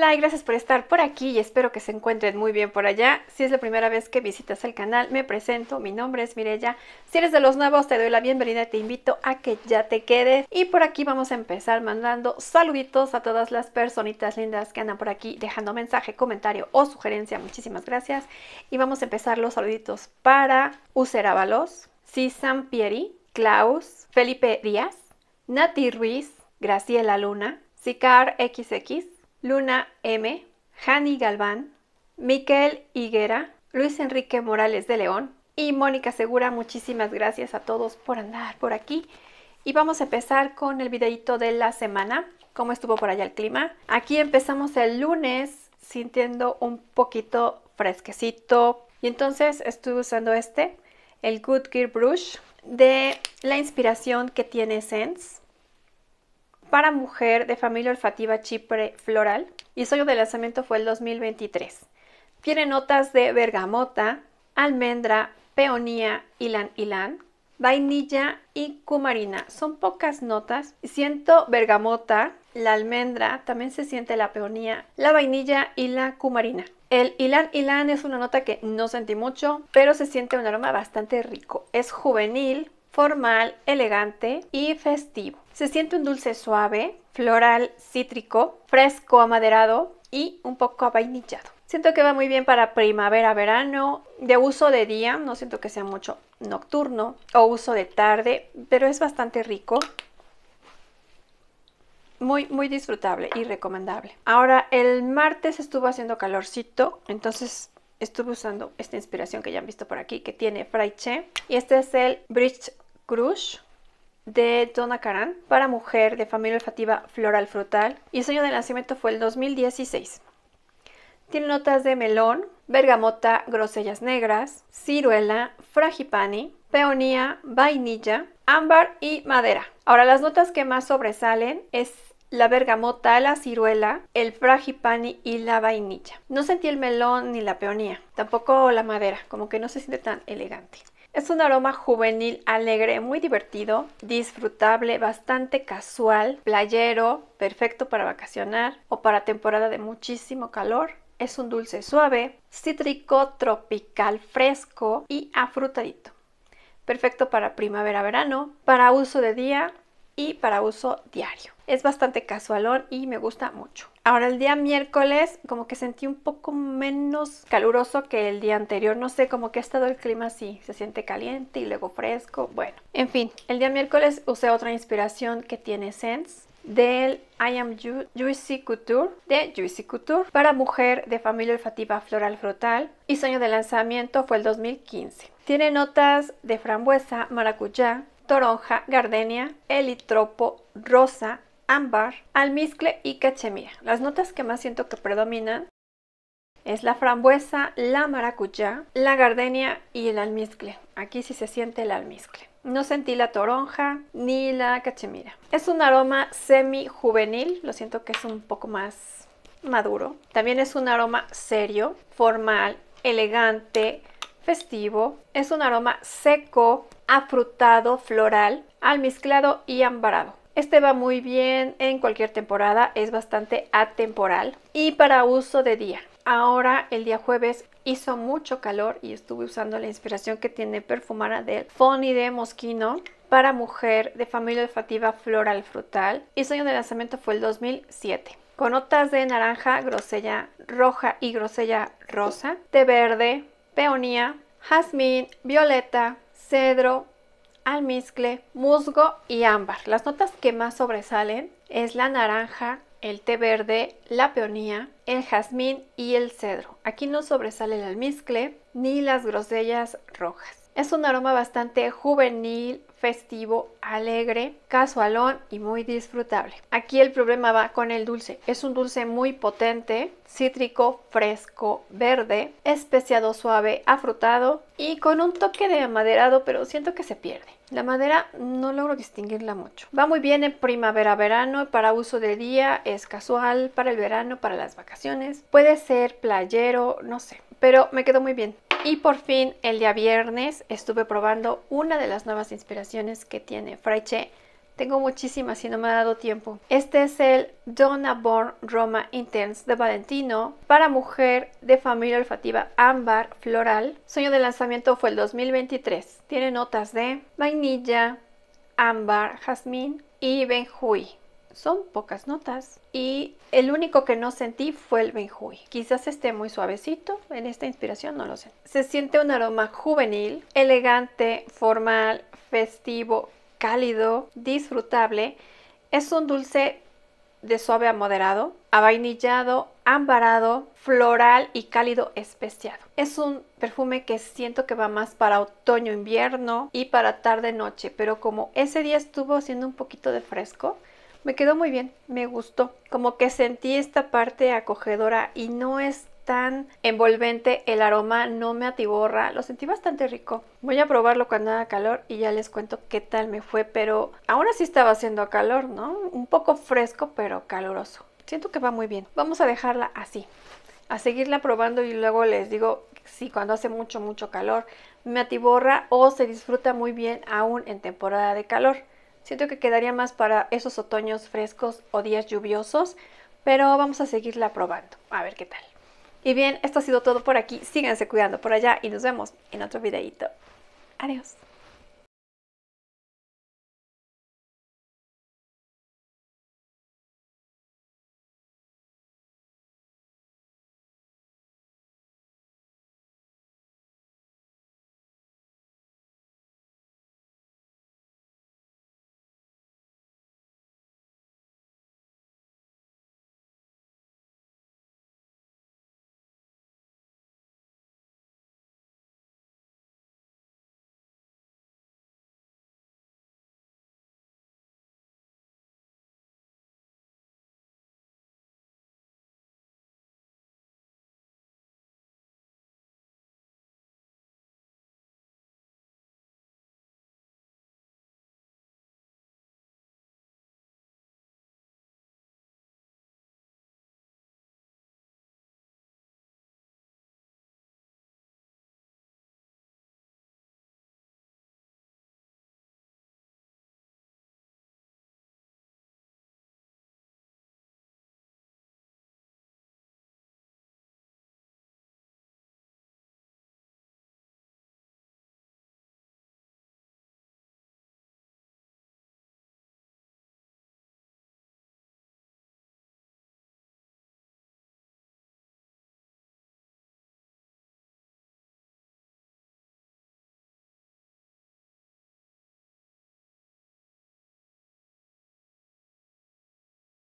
Hola y gracias por estar por aquí y espero que se encuentren muy bien por allá. Si es la primera vez que visitas el canal, me presento, mi nombre es Mirella. Si eres de los nuevos, te doy la bienvenida y te invito a que ya te quedes. Y por aquí vamos a empezar mandando saluditos a todas las personitas lindas que andan por aquí dejando mensaje, comentario o sugerencia. Muchísimas gracias. Y vamos a empezar los saluditos para Userábalos, Sisan Pieri, Klaus, Felipe Díaz, Nati Ruiz, Graciela Luna, Sicar XX, Luna M, Jani Galván, Miquel Higuera, Luis Enrique Morales de León y Mónica Segura. Muchísimas gracias a todos por andar por aquí. Y vamos a empezar con el videito de la semana, cómo estuvo por allá el clima. Aquí empezamos el lunes sintiendo un poquito fresquecito y entonces estuve usando este, el Good Gear Brush de la inspiración que tiene Sense para mujer de familia olfativa chipre floral y su año de lanzamiento fue el 2023. Tiene notas de bergamota, almendra, peonía, ilan ilan, vainilla y cumarina. Son pocas notas. Siento bergamota, la almendra, también se siente la peonía, la vainilla y la cumarina. El ilan ilan es una nota que no sentí mucho, pero se siente un aroma bastante rico. Es juvenil, formal, elegante y festivo. Se siente un dulce suave, floral cítrico, fresco amaderado y un poco avainillado. Siento que va muy bien para primavera, verano, de uso de día, no siento que sea mucho nocturno o uso de tarde, pero es bastante rico. Muy, muy disfrutable y recomendable. Ahora, el martes estuvo haciendo calorcito, entonces estuve usando esta inspiración que ya han visto por aquí, que tiene Fraiche. Y este es el Bridge Crush de Donna Karan para mujer de familia olfativa floral frutal y su año de nacimiento fue el 2016. Tiene notas de melón, bergamota, grosellas negras, ciruela, fragipani, peonía, vainilla, ámbar y madera. Ahora las notas que más sobresalen es la bergamota, la ciruela, el fragipani y la vainilla. No sentí el melón ni la peonía, tampoco la madera, como que no se siente tan elegante. Es un aroma juvenil, alegre, muy divertido, disfrutable, bastante casual, playero, perfecto para vacacionar o para temporada de muchísimo calor. Es un dulce suave, cítrico, tropical, fresco y afrutadito. Perfecto para primavera-verano, para uso de día y para uso diario es bastante casualón y me gusta mucho. Ahora el día miércoles como que sentí un poco menos caluroso que el día anterior, no sé, como que ha estado el clima así, se siente caliente y luego fresco, bueno. En fin, el día miércoles usé otra inspiración que tiene Sense del I Am Juicy Couture de Juicy Couture para mujer de familia olfativa floral frutal y sueño de lanzamiento fue el 2015. Tiene notas de frambuesa, maracuyá, toronja, gardenia, elitropo, rosa, ámbar, almizcle y cachemira. Las notas que más siento que predominan es la frambuesa, la maracuyá, la gardenia y el almizcle. Aquí sí se siente el almizcle. No sentí la toronja ni la cachemira. Es un aroma semi juvenil, lo siento que es un poco más maduro. También es un aroma serio, formal, elegante, festivo. Es un aroma seco, afrutado, floral, almizclado y ambarado. Este va muy bien en cualquier temporada, es bastante atemporal y para uso de día. Ahora el día jueves hizo mucho calor y estuve usando la inspiración que tiene Perfumara del Fony de Mosquino para mujer de familia olfativa floral frutal y su año de lanzamiento fue el 2007 con notas de naranja, grosella roja y grosella rosa, té verde, peonía, jazmín, violeta, cedro, almizcle, musgo y ámbar. Las notas que más sobresalen es la naranja, el té verde, la peonía, el jazmín y el cedro. Aquí no sobresale el almizcle ni las grosellas rojas. Es un aroma bastante juvenil, festivo, alegre, casualón y muy disfrutable. Aquí el problema va con el dulce. Es un dulce muy potente, cítrico, fresco, verde, especiado suave, afrutado y con un toque de amaderado, pero siento que se pierde. La madera no logro distinguirla mucho. Va muy bien en primavera-verano, para uso de día, es casual, para el verano, para las vacaciones. Puede ser playero, no sé, pero me quedó muy bien. Y por fin, el día viernes, estuve probando una de las nuevas inspiraciones que tiene Fraiche. Tengo muchísimas y no me ha dado tiempo. Este es el Donna Born Roma Intense de Valentino para mujer de familia olfativa ámbar floral. Sueño de lanzamiento fue el 2023. Tiene notas de vainilla, ámbar, jazmín y benjuí son pocas notas y el único que no sentí fue el Benjui. Quizás esté muy suavecito en esta inspiración, no lo sé. Se siente un aroma juvenil, elegante, formal, festivo, cálido, disfrutable. Es un dulce de suave a moderado, avainillado, ambarado, floral y cálido especiado. Es un perfume que siento que va más para otoño, invierno y para tarde, noche, pero como ese día estuvo haciendo un poquito de fresco, me quedó muy bien, me gustó. Como que sentí esta parte acogedora y no es tan envolvente, el aroma no me atiborra, lo sentí bastante rico. Voy a probarlo cuando haga calor y ya les cuento qué tal me fue, pero aún así estaba haciendo calor, ¿no? Un poco fresco, pero caluroso. Siento que va muy bien. Vamos a dejarla así, a seguirla probando y luego les digo si cuando hace mucho, mucho calor me atiborra o se disfruta muy bien aún en temporada de calor. Siento que quedaría más para esos otoños frescos o días lluviosos, pero vamos a seguirla probando, a ver qué tal. Y bien, esto ha sido todo por aquí. Síganse cuidando por allá y nos vemos en otro videito. Adiós.